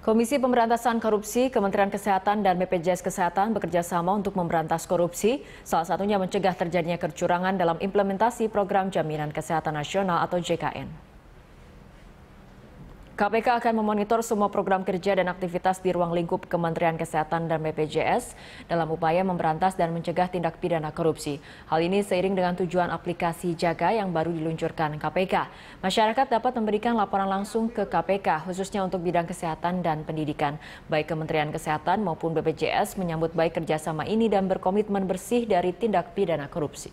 Komisi Pemberantasan Korupsi, Kementerian Kesehatan, dan BPJS Kesehatan bekerjasama untuk memberantas korupsi, salah satunya mencegah terjadinya kecurangan dalam implementasi program Jaminan Kesehatan Nasional atau JKN. KPK akan memonitor semua program kerja dan aktivitas di ruang lingkup Kementerian Kesehatan dan BPJS dalam upaya memberantas dan mencegah tindak pidana korupsi. Hal ini seiring dengan tujuan aplikasi Jaga yang baru diluncurkan KPK. Masyarakat dapat memberikan laporan langsung ke KPK, khususnya untuk bidang kesehatan dan pendidikan. Baik Kementerian Kesehatan maupun BPJS menyambut baik kerjasama ini dan berkomitmen bersih dari tindak pidana korupsi.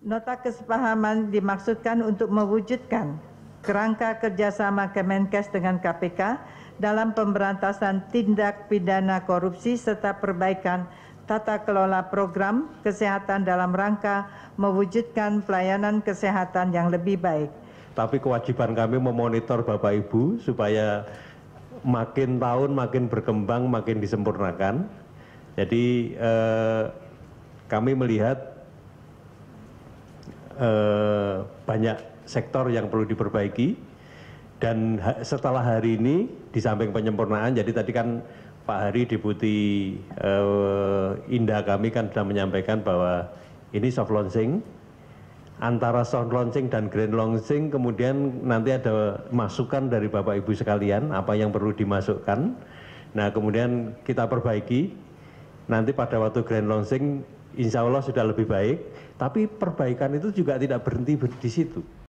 Nota kesepahaman dimaksudkan untuk mewujudkan kerangka kerjasama Kemenkes dengan KPK dalam pemberantasan tindak pidana korupsi serta perbaikan tata kelola program kesehatan dalam rangka mewujudkan pelayanan kesehatan yang lebih baik. Tapi kewajiban kami memonitor Bapak Ibu supaya makin tahun makin berkembang, makin disempurnakan. Jadi eh, kami melihat Eh, banyak sektor yang perlu diperbaiki dan setelah hari ini di samping penyempurnaan jadi tadi kan Pak Hari Deputi eh, Indah kami kan sudah menyampaikan bahwa ini soft launching antara soft launching dan grand launching kemudian nanti ada masukan dari Bapak Ibu sekalian apa yang perlu dimasukkan. Nah, kemudian kita perbaiki nanti pada waktu grand launching insya allah sudah lebih baik tapi perbaikan itu juga tidak berhenti di situ